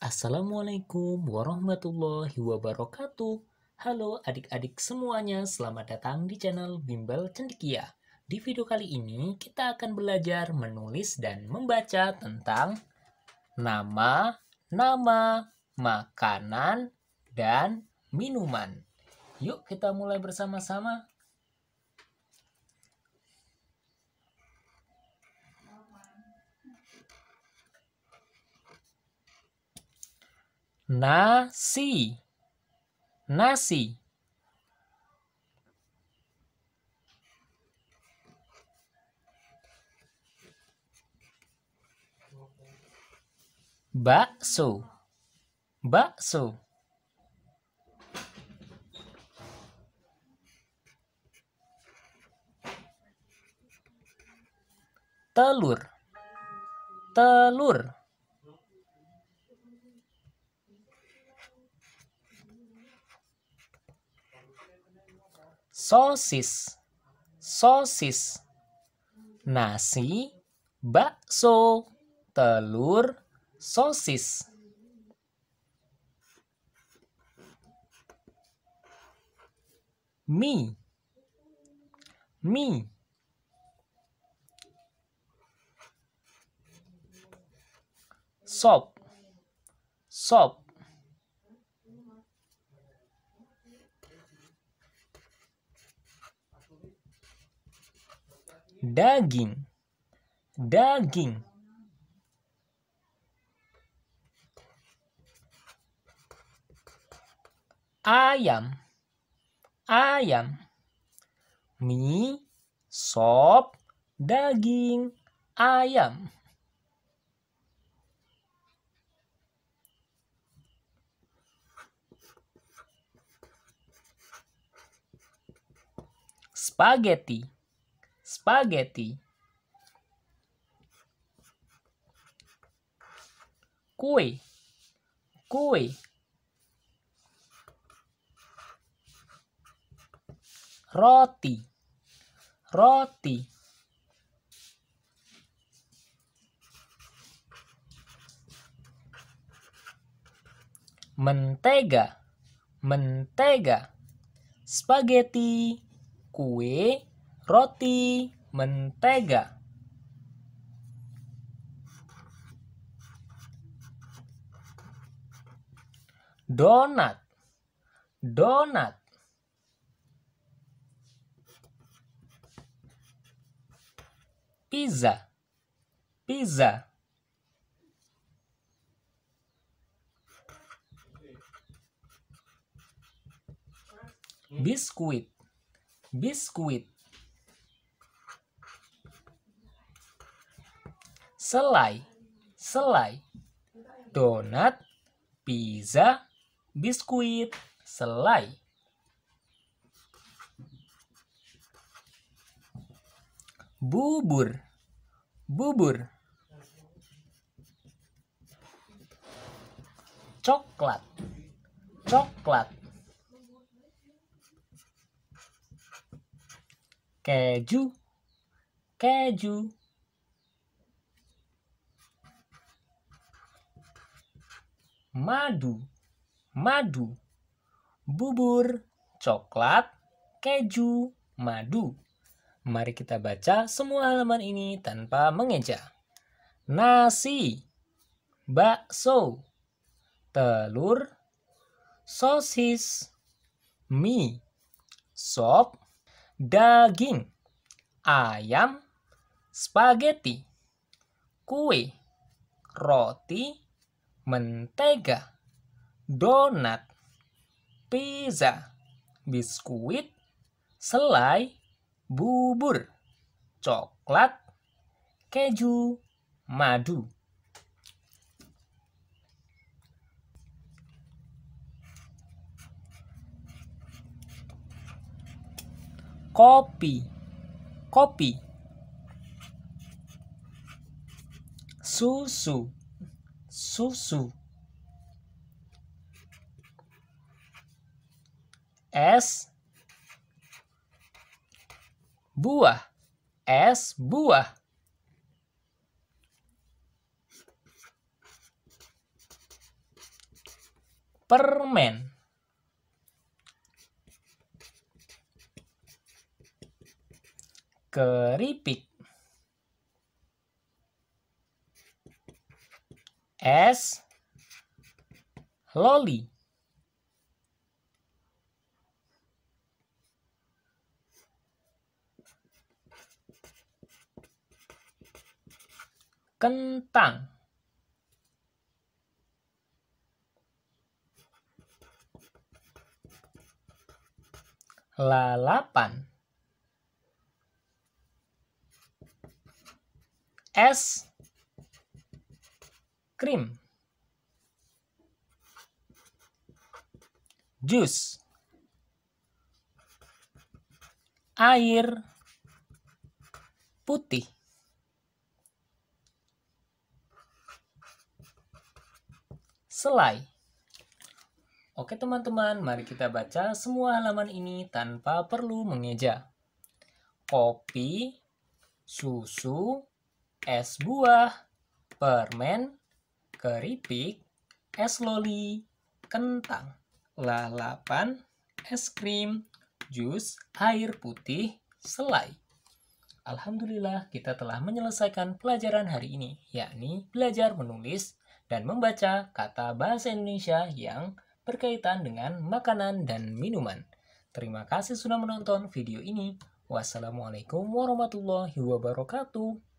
Assalamualaikum warahmatullahi wabarakatuh. Halo adik-adik semuanya, selamat datang di channel Bimbel Cendikia. Di video kali ini kita akan belajar menulis dan membaca tentang nama, nama, makanan, dan minuman. Yuk kita mulai bersama-sama. nasi nasi bakso bakso telur telur sosis, sosis, nasi, bakso, telur, sosis. Mie, mie. Sop, sop, daging daging ayam ayam mie sop daging ayam spaghetti spaghetti, kue, kue, roti, roti, mentega, mentega, spaghetti, kue, roti mentega donat donat pizza pizza biskuit biskuit selai, selai, donat, pizza, biskuit, selai. Bubur, bubur. Coklat, coklat. Keju, keju. madu, madu. Bubur, coklat, keju, madu. Mari kita baca semua halaman ini tanpa mengeja. Nasi, bakso, telur, sosis, mie, sop, daging, ayam, spaghetti, kue, roti, mentega, donat, pizza, biskuit, selai, bubur, coklat, keju, madu. Kopi, kopi, susu, susu. Es buah, es buah. Permen. Keripik S loli kentang lalapan S krim jus air putih selai Oke teman-teman, mari kita baca semua halaman ini tanpa perlu mengeja. Kopi, susu, es buah, permen, keripik, es loli, kentang, lalapan, es krim, jus, air putih, selai. Alhamdulillah kita telah menyelesaikan pelajaran hari ini, yakni belajar menulis dan membaca kata bahasa Indonesia yang berkaitan dengan makanan dan minuman. Terima kasih sudah menonton video ini. Wassalamualaikum warahmatullahi wabarakatuh.